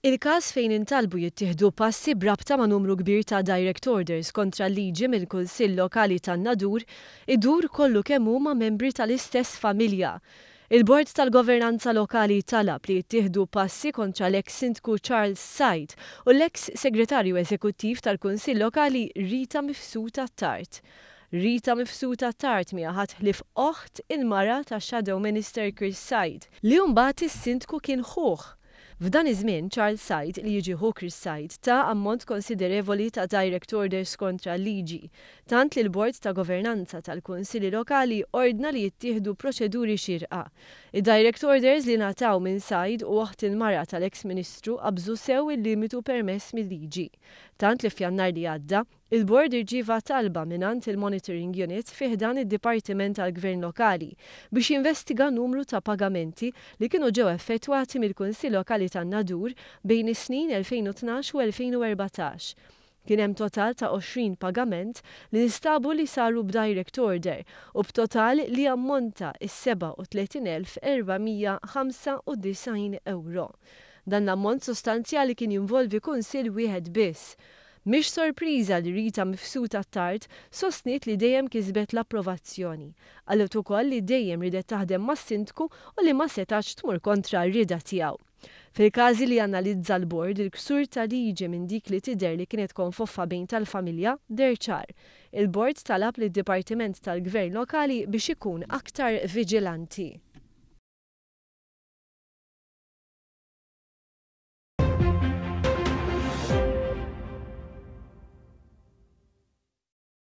Il-kas fejn intalbu jittihdu passi brabta ma' numru kbir ta' direct orders kontra liġi mill-Kunsill Lokali tan-Nadur idur kollu kemm huma membri tal-istess familja. Il-Bord tal-Governanza Lokali talab li jittieħdu passi kontra l-ex sindku Charles Said u l-ex segretarju eżekuttiv tal-Kunsill Lokali Rita Mifsuta Tart. Rita Mifsuta Tart miaħat ħlif oħt il-mara ta' Shadow Minister Chris Said li mbagħad is-sindku kien ħuħ F'dan iż-żmien Charles Said li jiġi Hooker Said ta' ammont konsiderevoli ta' direct orders kontra liġi, tant li l-Bord ta' Governanza tal-Kunsilli Lokali ordna li jittieħdu proċeduri xirqa. Id-direct orders li nataw minn sajd u waħt il-mara tal-ex ministru qabżu sew il-limitu permess mill-liġi. Tant li fjannar li għadda, il-bord irġiva talba minant il-monitoring unit fiħdan id-Dipartiment tal-Gvern Lokali biex jinvestiga numru ta' pagamenti li kienu ġew effettwati mill-Kunsill Lokali tan-Nadur bejn is-snin 2012 u 2014 Kien hemm total ta' 20 pagament li nistabu li saru b'direct order u b'total li ammonta is-37,495 euro. Dan l-ammont sostanzjali kien jinvolvi kunsil wieħed biss. Mhix sorpriża li Rita mifsuta tard sostniet li dejjem kisbet l-approvazzjoni. Għallet ukoll li dejjem ridet taħdem ma sindku u li ma setax tmur kontra rida tiegħu. Fil-każi li analizza l-bord, il-ksur ta' liġi minn dik li tider li kienet konfoffa bejn tal-familja derċar. Il-bord talab li d-Dipartiment tal-Gvern Lokali biex ikun aktar vigilanti.